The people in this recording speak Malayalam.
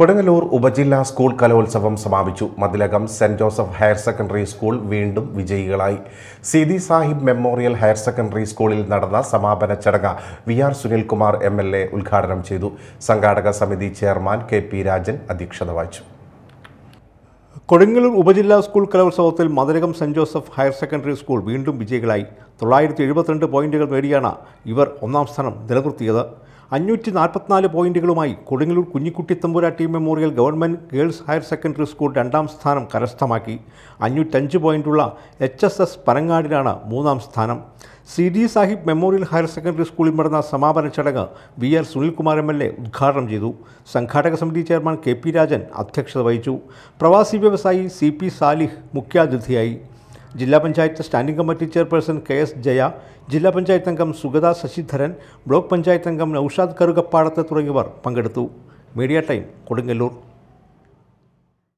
കൊടുങ്ങല്ലൂർ ഉപജില്ലാ സ്കൂൾ കലോത്സവം സമാപിച്ചു Mathilakam saint Joseph higher secondary school വീണ്ടും വിജയികളായി Seethi Sahib memorial higher secondary സ്കൂളിൽ നടന്ന സമാപന ചടങ്ങ് V R Sunilkumar M L A ഉദ്ഘാടനം ചെയ്തു സംഘാടക സമിതി ചെയർമാൻ കെ പി രാജൻ അധ്യക്ഷത വഹിച്ചു കൊടുങ്ങല്ലൂർ ഉപജില്ലാ സ്കൂൾ കലോത്സവത്തിൽ Mathilakam saint Joseph higher secondary school വീണ്ടും വിജയികളായി തൊള്ളായിരത്തി എഴുപത്തിരണ്ട് പോയിന്റുകൾ നേടിയാണ് ഇവർ ഒന്നാം സ്ഥാനം നിലനിർത്തിയത് അഞ്ഞൂറ്റി നാൽപ്പത്തിനാല് പോയിന്റുകളുമായി Kodungallur Kunjikutty Thampuratti memorial government girls higher secondary school രണ്ടാം സ്ഥാനം കരസ്ഥമാക്കി അഞ്ഞൂറ്റഞ്ച് പോയിന്റുള്ള എച്ച് എസ് എസ് പനങ്ങാടിനാണ് മൂന്നാം സ്ഥാനം Seethi Sahib memorial higher secondary സ്കൂളിൽ നടന്ന സമാപന ചടങ്ങ് V R Sunilkumar M L A ഉദ്ഘാടനം ചെയ്തു സംഘാടക സമിതി ചെയർമാൻ കെ പി രാജൻ അധ്യക്ഷത വഹിച്ചു പ്രവാസി വ്യവസായി സി പി സാലിഹ് മുഖ്യാതിഥിയായി ജില്ലാ panchayat standing committee chairperson K S Jaya ജില്ലാ പഞ്ചായത്ത് അംഗം സുഗത ശശിധരൻ ബ്ലോക്ക് പഞ്ചായത്ത് അംഗം നൌഷാദ് കറുകപ്പാടത്ത് തുടങ്ങിയവർ പങ്കെടുത്തു മീഡിയ ടൈം കൊടുങ്ങല്ലൂർ